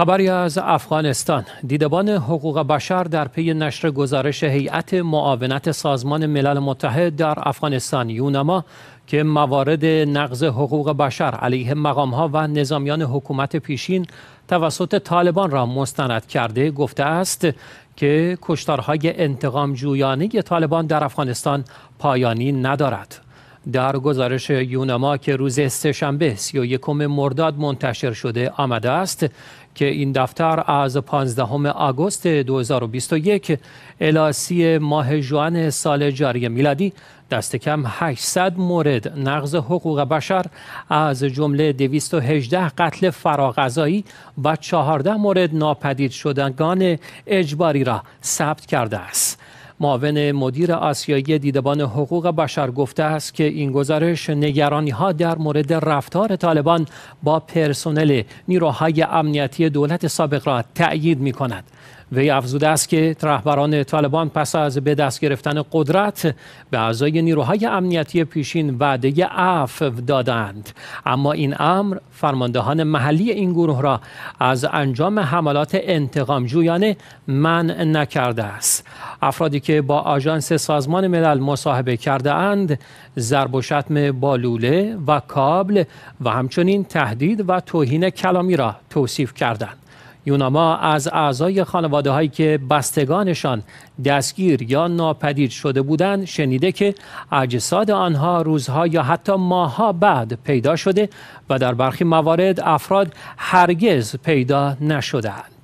خبری از افغانستان دیدبان حقوق بشر در پی نشر گزارش هیئت معاونت سازمان ملل متحد در افغانستان یونما که موارد نقض حقوق بشر علیه مقامها و نظامیان حکومت پیشین توسط طالبان را مستند کرده گفته است که کشتارهای انتقام جویانه طالبان در افغانستان پایانی ندارد در گزارش یونما که روز سهشنبه 31 مرداد منتشر شده آمده است که این دفتر از 15 آگوست 2021 الی ماه جوان سال جاری میلادی دست کم 800 مورد نقض حقوق بشر از جمله 218 قتل فراغذایی و 14 مورد ناپدید شدگان اجباری را ثبت کرده است. معاون مدیر آسیایی دیدبان حقوق بشر گفته است که این گزارش نگرانی ها در مورد رفتار طالبان با پرسنل نیروهای امنیتی دولت سابق را تأیید می کند. وی افزوده است که رهبران طالبان پس از به دست گرفتن قدرت به اعضای نیروهای امنیتی پیشین وعده اف دادند اما این امر فرماندهان محلی این گروه را از انجام حملات جویانه منع نکرده است افرادی که با آژانس سازمان ملل مصاحبه کرده اند ضرب و شتم بالوله و کابل و همچنین تهدید و توهین کلامی را توصیف کردند یوناما از اعضای خانواده هایی که بستگانشان دستگیر یا ناپدید شده بودند شنیده که اجساد آنها روزها یا حتی ماهها بعد پیدا شده و در برخی موارد افراد هرگز پیدا نشدهاند.